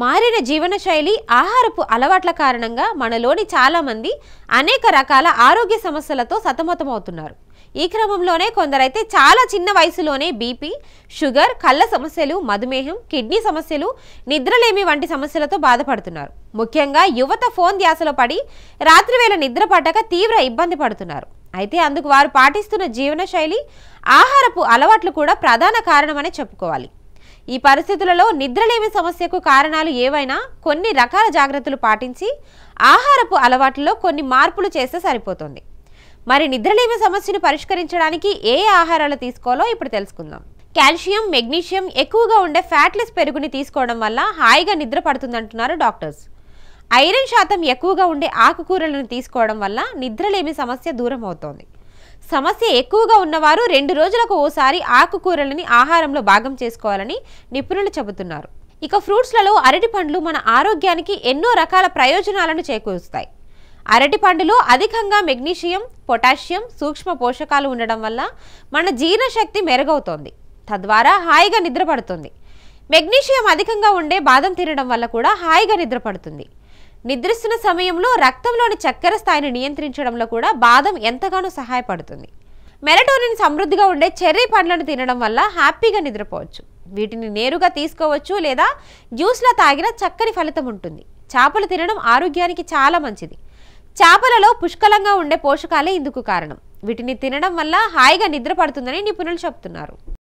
మారిన జీవనశైలి ఆహారపు అలవాట్ల కారణంగా మనలోని చాలామంది అనేక రకాల ఆరోగ్య సమస్యలతో సతమతమవుతున్నారు ఈ క్రమంలోనే కొందరైతే చాలా చిన్న వయసులోనే బీపీ షుగర్ కళ్ళ సమస్యలు మధుమేహం కిడ్నీ సమస్యలు నిద్రలేమి వంటి సమస్యలతో బాధపడుతున్నారు ముఖ్యంగా యువత ఫోన్ ధ్యాసలో పడి రాత్రివేళ నిద్ర పట్టక తీవ్ర ఇబ్బంది పడుతున్నారు అయితే అందుకు వారు పాటిస్తున్న జీవనశైలి ఆహారపు అలవాట్లు కూడా ప్రధాన కారణమనే చెప్పుకోవాలి ఈ పరిస్థితులలో నిద్రలేమి సమస్యకు కారణాలు ఏవైనా కొన్ని రకాల జాగ్రత్తలు పాటించి ఆహారపు అలవాట్లలో కొన్ని మార్పులు చేస్తే సరిపోతుంది మరి నిద్రలేమి సమస్యను పరిష్కరించడానికి ఏ ఆహారాలు తీసుకోవాలో ఇప్పుడు తెలుసుకుందాం కాల్షియం మెగ్నీషియం ఎక్కువగా ఉండే ఫ్యాట్లెస్ పెరుగుని తీసుకోవడం వల్ల హాయిగా నిద్ర పడుతుందంటున్నారు డాక్టర్స్ ఐరన్ శాతం ఎక్కువగా ఉండే ఆకుకూరలను తీసుకోవడం వల్ల నిద్రలేమి సమస్య దూరం అవుతోంది సమస్య ఎక్కువగా ఉన్నవారు రెండు రోజులకు ఓసారి ఆకుకూరలని ఆహారంలో భాగం చేసుకోవాలని నిపుణులు చెబుతున్నారు ఇక ఫ్రూట్స్లలో అరటి పండ్లు మన ఆరోగ్యానికి ఎన్నో రకాల ప్రయోజనాలను చేకూరుస్తాయి అరటి పండులో అధికంగా మెగ్నీషియం పొటాషియం సూక్ష్మ పోషకాలు ఉండడం వల్ల మన జీర్ణశక్తి మెరుగవుతోంది తద్వారా హాయిగా నిద్రపడుతుంది మెగ్నీషియం అధికంగా ఉండే బాదం తినడం వల్ల కూడా హాయిగా నిద్రపడుతుంది నిద్రిస్తున్న సమయంలో రక్తంలోని చక్కెర స్థాయిని నియంత్రించడంలో కూడా బాదం ఎంతగానో సహాయపడుతుంది మెలటోనిన్ సమృద్ధిగా ఉండే చెర్రీ పండ్లను తినడం వల్ల హ్యాపీగా నిద్రపోవచ్చు వీటిని నేరుగా తీసుకోవచ్చు లేదా జ్యూస్లా తాగిన చక్కని ఫలితం ఉంటుంది చేపలు తినడం ఆరోగ్యానికి చాలా మంచిది చేపలలో పుష్కలంగా ఉండే పోషకాలే ఇందుకు కారణం వీటిని తినడం వల్ల హాయిగా నిద్రపడుతుందని నిపుణులు చెబుతున్నారు